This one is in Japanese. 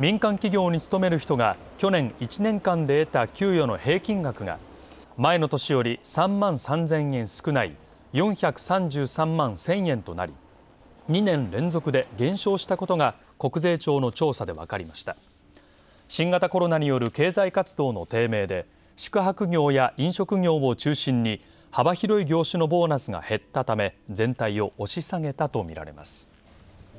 民間企業に勤める人が去年1年間で得た給与の平均額が前の年より3万3000円少ない433万1000円となり2年連続で減少したことが国税庁の調査で分かりました新型コロナによる経済活動の低迷で宿泊業や飲食業を中心に幅広い業種のボーナスが減ったため全体を押し下げたとみられます。